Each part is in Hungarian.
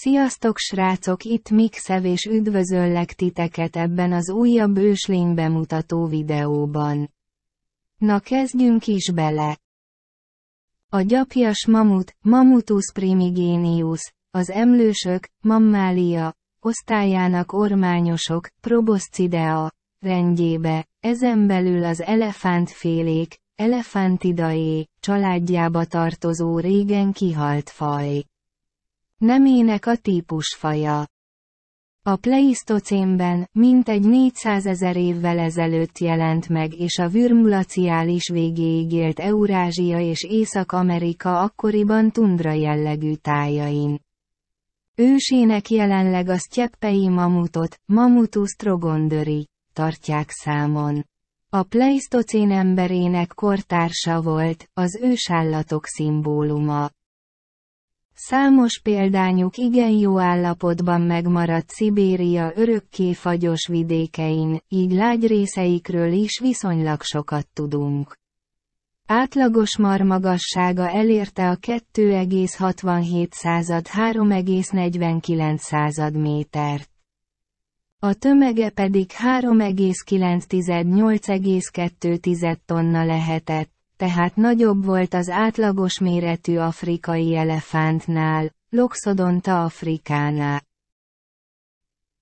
Sziasztok srácok itt Mixev és üdvözöllek titeket ebben az újabb őslény bemutató videóban. Na kezdjünk is bele! A gyapjas mamut, Mamutus primigenius, az emlősök, mammália, osztályának ormányosok, proboscidea, rendjébe, ezen belül az elefántfélék, elefántidaé, családjába tartozó régen kihalt faj. Nemének a típusfaja. A Pleisztocénben mintegy 400 ezer évvel ezelőtt jelent meg és a virmulaciális végéig élt Eurázsia és Észak-Amerika akkoriban tundra jellegű tájain. Ősének jelenleg a sztyeppei mamutot, mamutus trogondöri, tartják számon. A Pleisztocén emberének kortársa volt, az ősállatok szimbóluma. Számos példányuk igen jó állapotban megmaradt Szibéria örökké fagyos vidékein, így lágy részeikről is viszonylag sokat tudunk. Átlagos mar magassága elérte a 2,67 század 3,49 század métert. A tömege pedig 3,9-8,2 tonna lehetett, tehát nagyobb volt az átlagos méretű afrikai elefántnál, Loxodonta afrikánál.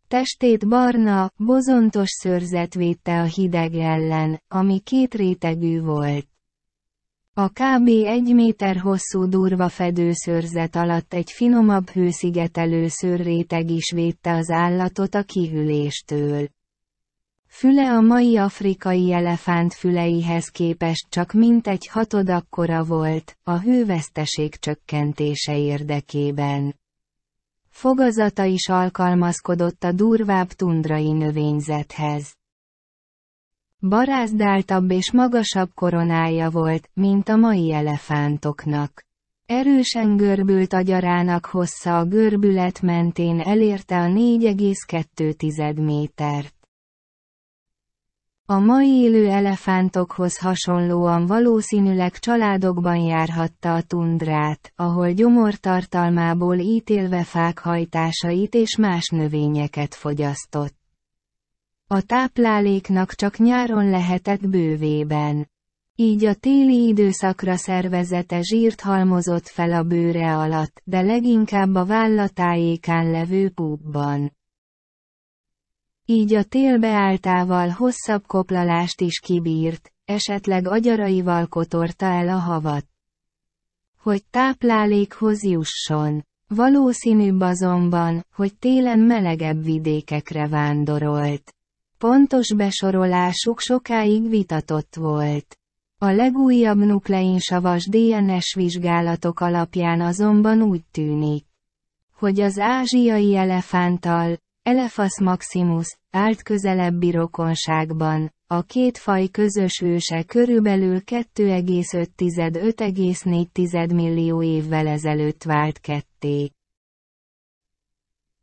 Testét barna, bozontos szőrzet védte a hideg ellen, ami két rétegű volt. A kb. egy méter hosszú durva fedőszőrzet alatt egy finomabb hőszigetelő szőrréteg is védte az állatot a kihűléstől. Füle a mai afrikai elefánt füleihez képest csak mintegy hatodakkora volt, a hőveszteség csökkentése érdekében. Fogazata is alkalmazkodott a durvább tundrai növényzethez. Barázdáltabb és magasabb koronája volt, mint a mai elefántoknak. Erősen görbült agyarának hossza a görbület mentén elérte a 4,2 métert. A mai élő elefántokhoz hasonlóan valószínűleg családokban járhatta a tundrát, ahol gyomortartalmából ítélve fák hajtásait és más növényeket fogyasztott. A tápláléknak csak nyáron lehetett bővében. Így a téli időszakra szervezete zsírt halmozott fel a bőre alatt, de leginkább a vállatájékán levő púbban. Így a tél beáltával hosszabb koplalást is kibírt, esetleg agyaraival kotorta el a havat. Hogy táplálékhoz jusson. Valószínűbb azonban, hogy télen melegebb vidékekre vándorolt. Pontos besorolásuk sokáig vitatott volt. A legújabb nukleinsavas DNS vizsgálatok alapján azonban úgy tűnik, hogy az ázsiai elefántal, Elefasz maximus, állt közelebbi rokonságban, a két faj közös őse körülbelül 2,5-5,4 millió évvel ezelőtt vált ketté.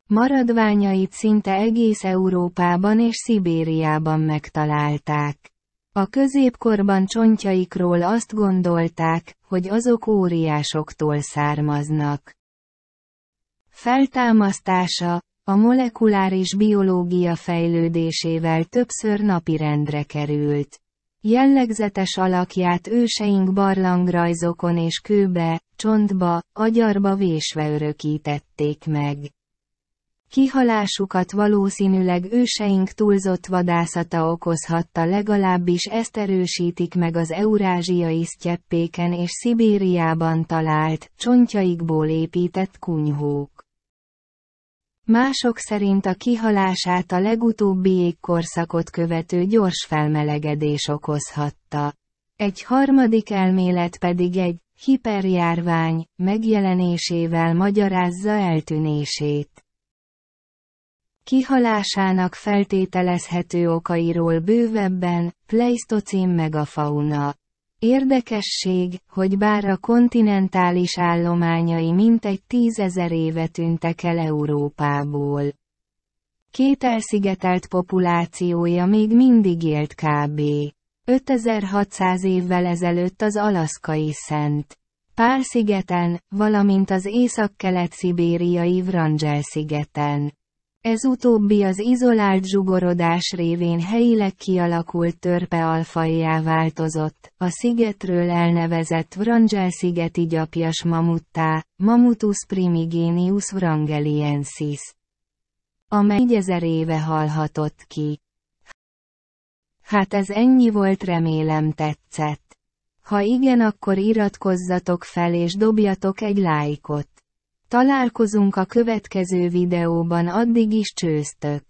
Maradványait szinte egész Európában és Szibériában megtalálták. A középkorban csontjaikról azt gondolták, hogy azok óriásoktól származnak. Feltámasztása, a molekuláris biológia fejlődésével többször napirendre került. Jellegzetes alakját őseink barlangrajzokon és kőbe, csontba, agyarba vésve örökítették meg. Kihalásukat valószínűleg őseink túlzott vadászata okozhatta legalábbis ezt erősítik meg az eurázsiai sztyeppéken és Szibériában talált, csontjaikból épített kunyhók. Mások szerint a kihalását a legutóbbi jégkorszakot követő gyors felmelegedés okozhatta. Egy harmadik elmélet pedig egy hiperjárvány megjelenésével magyarázza eltűnését. Kihalásának feltételezhető okairól bővebben, Pleistocén megafauna. Érdekesség, hogy bár a kontinentális állományai mintegy tízezer éve tűntek el Európából. Két elszigetelt populációja még mindig élt kb. 5600 évvel ezelőtt az alaszkai Szent Pál szigeten, valamint az észak-kelet-szibériai Vrangel szigeten. Ez utóbbi az izolált zsugorodás révén helyileg kialakult törpe alfajjá változott, a szigetről elnevezett Wrangel-szigeti gyapjas mamuttá, Mamutus primigenius wrangeliensis, amely így ezer éve halhatott ki. Hát ez ennyi volt remélem tetszett. Ha igen akkor iratkozzatok fel és dobjatok egy lájkot. Találkozunk a következő videóban addig is csőztök!